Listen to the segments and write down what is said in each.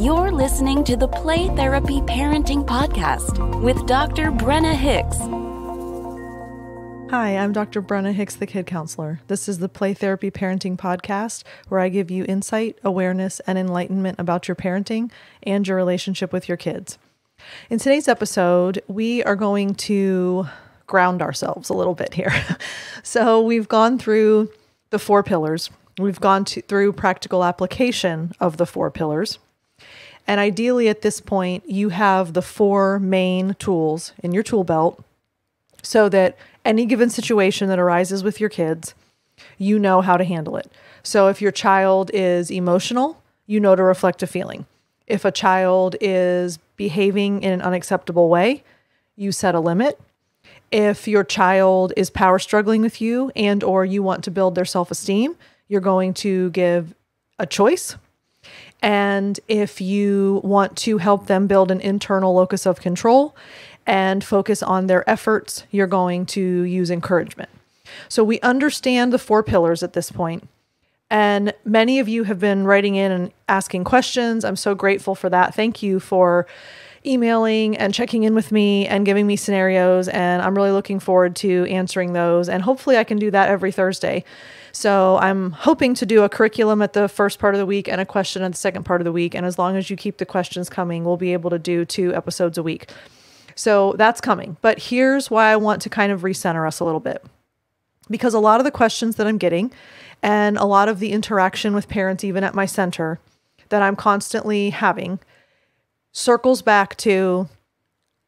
You're listening to the Play Therapy Parenting Podcast with Dr. Brenna Hicks. Hi, I'm Dr. Brenna Hicks, the Kid Counselor. This is the Play Therapy Parenting Podcast, where I give you insight, awareness, and enlightenment about your parenting and your relationship with your kids. In today's episode, we are going to ground ourselves a little bit here. so, we've gone through the four pillars, we've gone to, through practical application of the four pillars. And ideally, at this point, you have the four main tools in your tool belt so that any given situation that arises with your kids, you know how to handle it. So if your child is emotional, you know to reflect a feeling. If a child is behaving in an unacceptable way, you set a limit. If your child is power struggling with you and or you want to build their self-esteem, you're going to give a choice and if you want to help them build an internal locus of control and focus on their efforts, you're going to use encouragement. So we understand the four pillars at this point. And many of you have been writing in and asking questions. I'm so grateful for that. Thank you for emailing and checking in with me and giving me scenarios. And I'm really looking forward to answering those. And hopefully, I can do that every Thursday so I'm hoping to do a curriculum at the first part of the week and a question at the second part of the week. And as long as you keep the questions coming, we'll be able to do two episodes a week. So that's coming. But here's why I want to kind of recenter us a little bit. Because a lot of the questions that I'm getting and a lot of the interaction with parents, even at my center, that I'm constantly having circles back to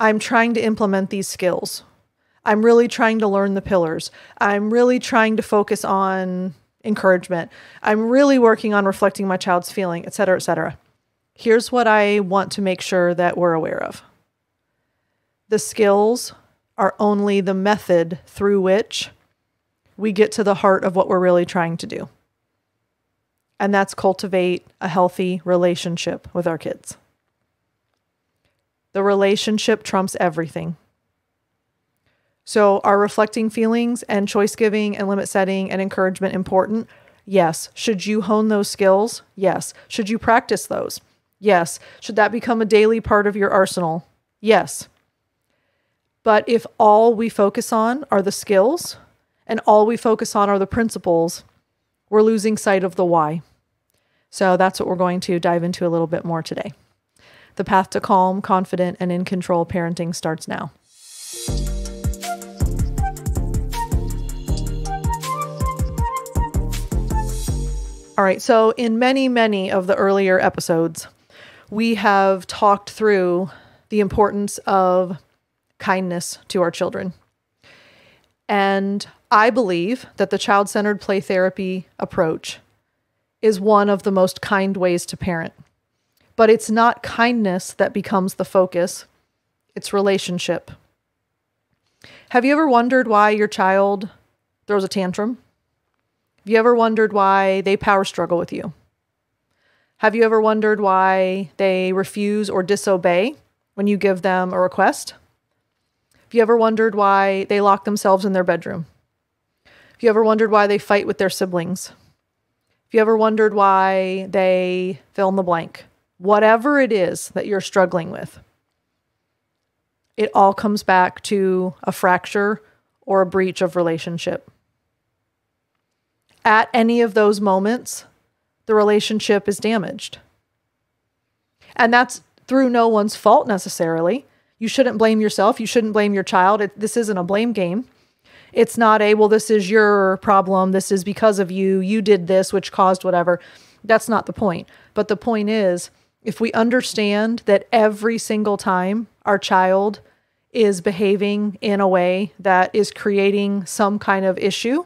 I'm trying to implement these skills I'm really trying to learn the pillars. I'm really trying to focus on encouragement. I'm really working on reflecting my child's feeling, et cetera, et cetera. Here's what I want to make sure that we're aware of the skills are only the method through which we get to the heart of what we're really trying to do. And that's cultivate a healthy relationship with our kids. The relationship trumps everything. So, are reflecting feelings and choice giving and limit setting and encouragement important? Yes. Should you hone those skills? Yes. Should you practice those? Yes. Should that become a daily part of your arsenal? Yes. But if all we focus on are the skills and all we focus on are the principles, we're losing sight of the why. So that's what we're going to dive into a little bit more today. The path to calm, confident, and in control parenting starts now. All right. So, in many, many of the earlier episodes, we have talked through the importance of kindness to our children. And I believe that the child centered play therapy approach is one of the most kind ways to parent. But it's not kindness that becomes the focus, it's relationship. Have you ever wondered why your child throws a tantrum? Have you ever wondered why they power struggle with you? Have you ever wondered why they refuse or disobey when you give them a request? Have you ever wondered why they lock themselves in their bedroom? Have you ever wondered why they fight with their siblings? Have you ever wondered why they fill in the blank? Whatever it is that you're struggling with, it all comes back to a fracture or a breach of relationship at any of those moments, the relationship is damaged. And that's through no one's fault necessarily. You shouldn't blame yourself. You shouldn't blame your child. It, this isn't a blame game. It's not a, well, this is your problem. This is because of you. You did this, which caused whatever. That's not the point. But the point is, if we understand that every single time our child is behaving in a way that is creating some kind of issue,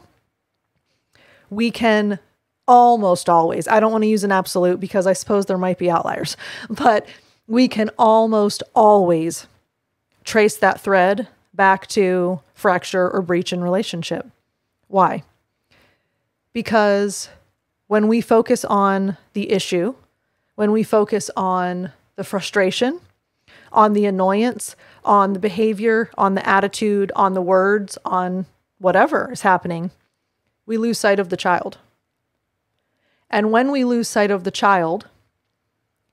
we can almost always, I don't want to use an absolute because I suppose there might be outliers, but we can almost always trace that thread back to fracture or breach in relationship. Why? Because when we focus on the issue, when we focus on the frustration, on the annoyance, on the behavior, on the attitude, on the words, on whatever is happening, we lose sight of the child. And when we lose sight of the child,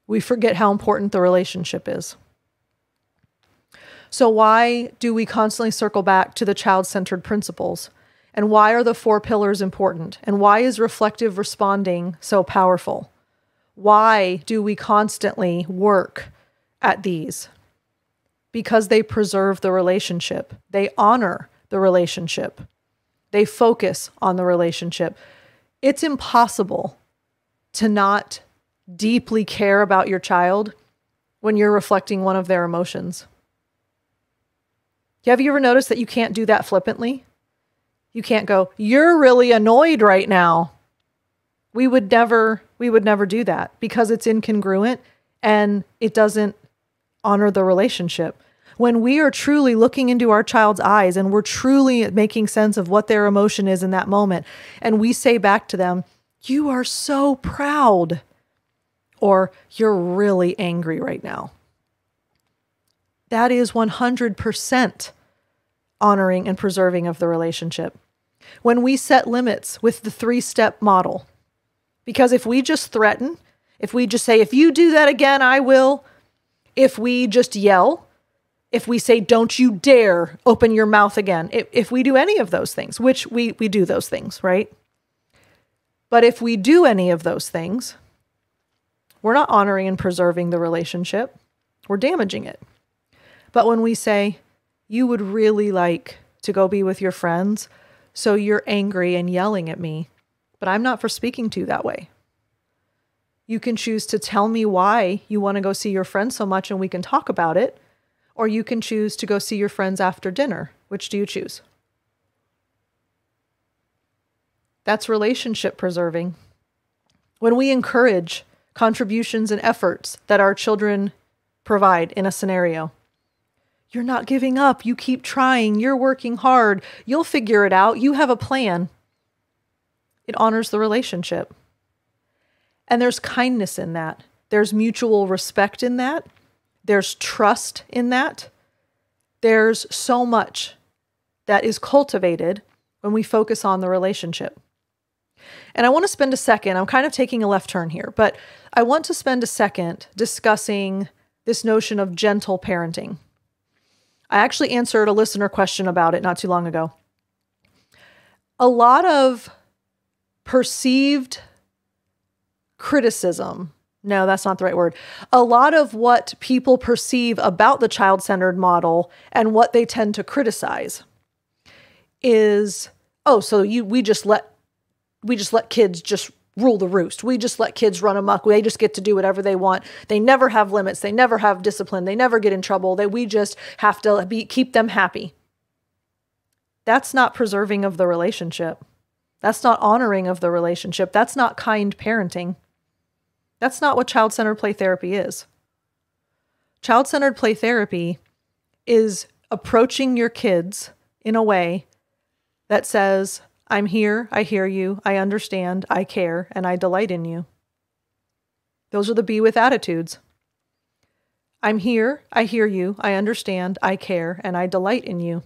we forget how important the relationship is. So, why do we constantly circle back to the child centered principles? And why are the four pillars important? And why is reflective responding so powerful? Why do we constantly work at these? Because they preserve the relationship, they honor the relationship, they focus on the relationship. It's impossible to not deeply care about your child when you're reflecting one of their emotions. Have you ever noticed that you can't do that flippantly? You can't go, "You're really annoyed right now." We would never we would never do that because it's incongruent and it doesn't honor the relationship when we are truly looking into our child's eyes and we're truly making sense of what their emotion is in that moment, and we say back to them, You are so proud, or You're really angry right now. That is 100% honoring and preserving of the relationship. When we set limits with the three step model, because if we just threaten, if we just say, if you do that again, I will, if we just yell, if we say, don't you dare open your mouth again, if, if we do any of those things, which we, we do those things, right? But if we do any of those things, we're not honoring and preserving the relationship, we're damaging it. But when we say, you would really like to go be with your friends, so you're angry and yelling at me, but I'm not for speaking to you that way. You can choose to tell me why you want to go see your friend so much and we can talk about it or you can choose to go see your friends after dinner. Which do you choose? That's relationship preserving. When we encourage contributions and efforts that our children provide in a scenario, you're not giving up. You keep trying. You're working hard. You'll figure it out. You have a plan. It honors the relationship. And there's kindness in that, there's mutual respect in that. There's trust in that. There's so much that is cultivated when we focus on the relationship. And I want to spend a second, I'm kind of taking a left turn here, but I want to spend a second discussing this notion of gentle parenting. I actually answered a listener question about it not too long ago. A lot of perceived criticism no, that's not the right word. A lot of what people perceive about the child centered model and what they tend to criticize is oh, so you we just let we just let kids just rule the roost. We just let kids run amok. They just get to do whatever they want. They never have limits. They never have discipline. They never get in trouble. That we just have to be, keep them happy. That's not preserving of the relationship. That's not honoring of the relationship. That's not kind parenting. That's not what child centered play therapy is. Child centered play therapy is approaching your kids in a way that says, I'm here, I hear you, I understand, I care, and I delight in you. Those are the be with attitudes. I'm here, I hear you, I understand, I care, and I delight in you.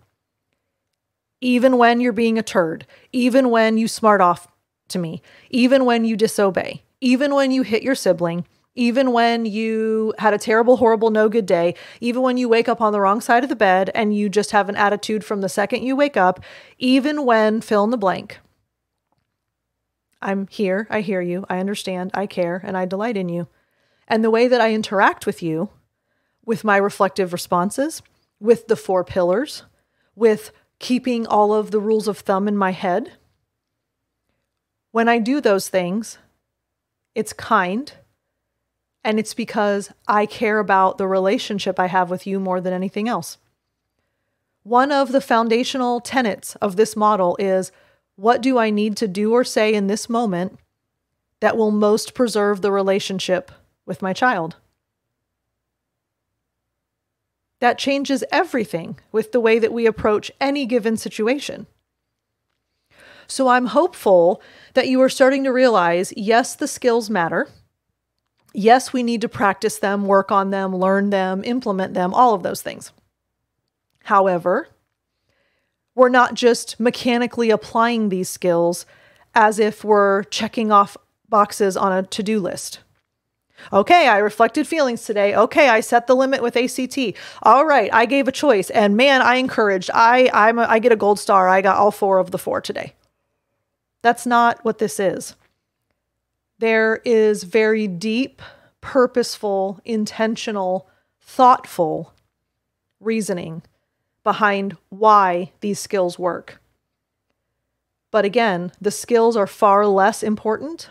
Even when you're being a turd, even when you smart off to me, even when you disobey, even when you hit your sibling, even when you had a terrible, horrible, no good day, even when you wake up on the wrong side of the bed and you just have an attitude from the second you wake up, even when fill in the blank. I'm here, I hear you, I understand, I care, and I delight in you. And the way that I interact with you, with my reflective responses, with the four pillars, with keeping all of the rules of thumb in my head, when I do those things, it's kind, and it's because I care about the relationship I have with you more than anything else. One of the foundational tenets of this model is what do I need to do or say in this moment that will most preserve the relationship with my child? That changes everything with the way that we approach any given situation. So I'm hopeful that you are starting to realize yes, the skills matter. Yes, we need to practice them, work on them, learn them, implement them, all of those things. However, we're not just mechanically applying these skills as if we're checking off boxes on a to do list. Okay, I reflected feelings today. Okay, I set the limit with ACT. All right, I gave a choice and man, I encouraged. I I'm a, I get a gold star. I got all four of the four today. That's not what this is. There is very deep, purposeful, intentional, thoughtful reasoning behind why these skills work. But again, the skills are far less important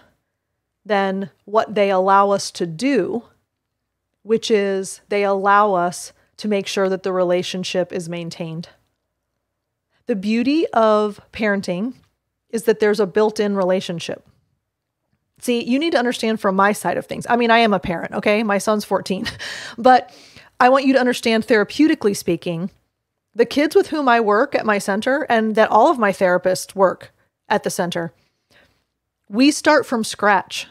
than what they allow us to do, which is they allow us to make sure that the relationship is maintained. The beauty of parenting is that there's a built in relationship. See, you need to understand from my side of things. I mean, I am a parent, okay? My son's 14, but I want you to understand therapeutically speaking, the kids with whom I work at my center and that all of my therapists work at the center, we start from scratch.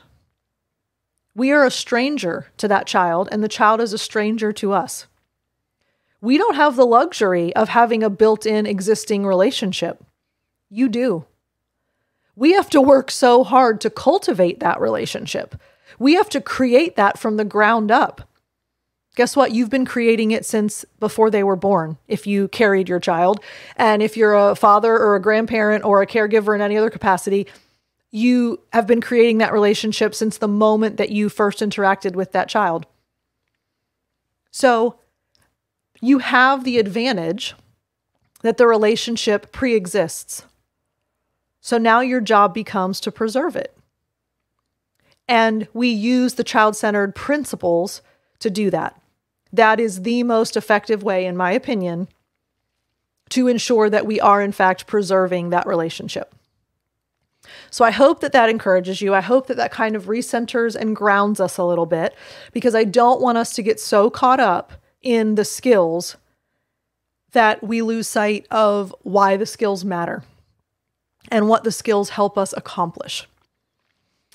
We are a stranger to that child, and the child is a stranger to us. We don't have the luxury of having a built in existing relationship. You do we have to work so hard to cultivate that relationship. We have to create that from the ground up. Guess what? You've been creating it since before they were born, if you carried your child. And if you're a father or a grandparent or a caregiver in any other capacity, you have been creating that relationship since the moment that you first interacted with that child. So you have the advantage that the relationship pre exists. So now your job becomes to preserve it. And we use the child centered principles to do that. That is the most effective way, in my opinion, to ensure that we are, in fact, preserving that relationship. So I hope that that encourages you. I hope that that kind of recenters and grounds us a little bit because I don't want us to get so caught up in the skills that we lose sight of why the skills matter and what the skills help us accomplish.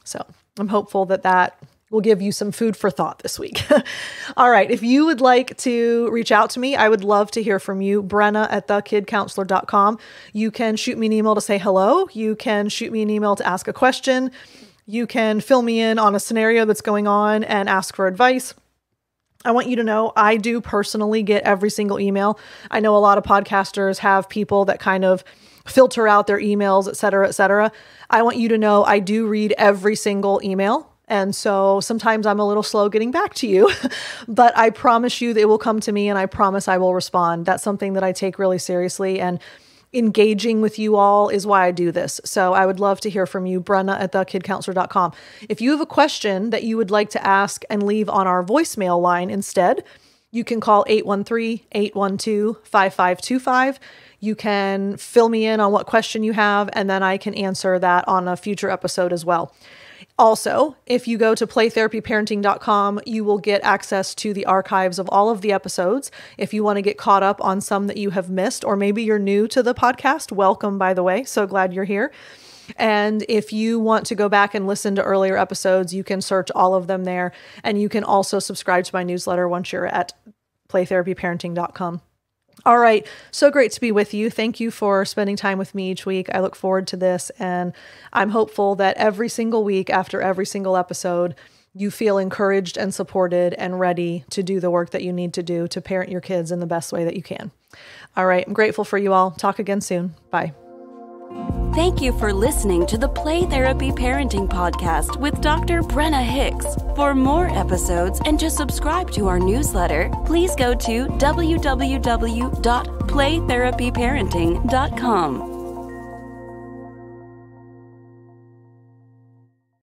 So I'm hopeful that that will give you some food for thought this week. All right. If you would like to reach out to me, I would love to hear from you. Brenna at thekidcounselor.com. You can shoot me an email to say hello. You can shoot me an email to ask a question. You can fill me in on a scenario that's going on and ask for advice. I want you to know I do personally get every single email. I know a lot of podcasters have people that kind of filter out their emails, et cetera, et cetera. I want you to know I do read every single email. And so sometimes I'm a little slow getting back to you, but I promise you that it will come to me and I promise I will respond. That's something that I take really seriously. And engaging with you all is why I do this. So I would love to hear from you, Brenna at thekidcounselor.com. If you have a question that you would like to ask and leave on our voicemail line instead, you can call 813 812 5525. You can fill me in on what question you have, and then I can answer that on a future episode as well. Also, if you go to playtherapyparenting.com, you will get access to the archives of all of the episodes. If you want to get caught up on some that you have missed, or maybe you're new to the podcast, welcome, by the way. So glad you're here. And if you want to go back and listen to earlier episodes, you can search all of them there. And you can also subscribe to my newsletter once you're at playtherapyparenting.com. All right. So great to be with you. Thank you for spending time with me each week. I look forward to this. And I'm hopeful that every single week, after every single episode, you feel encouraged and supported and ready to do the work that you need to do to parent your kids in the best way that you can. All right. I'm grateful for you all. Talk again soon. Bye. Thank you for listening to the Play Therapy Parenting Podcast with Dr. Brenna Hicks. For more episodes and to subscribe to our newsletter, please go to www.playtherapyparenting.com.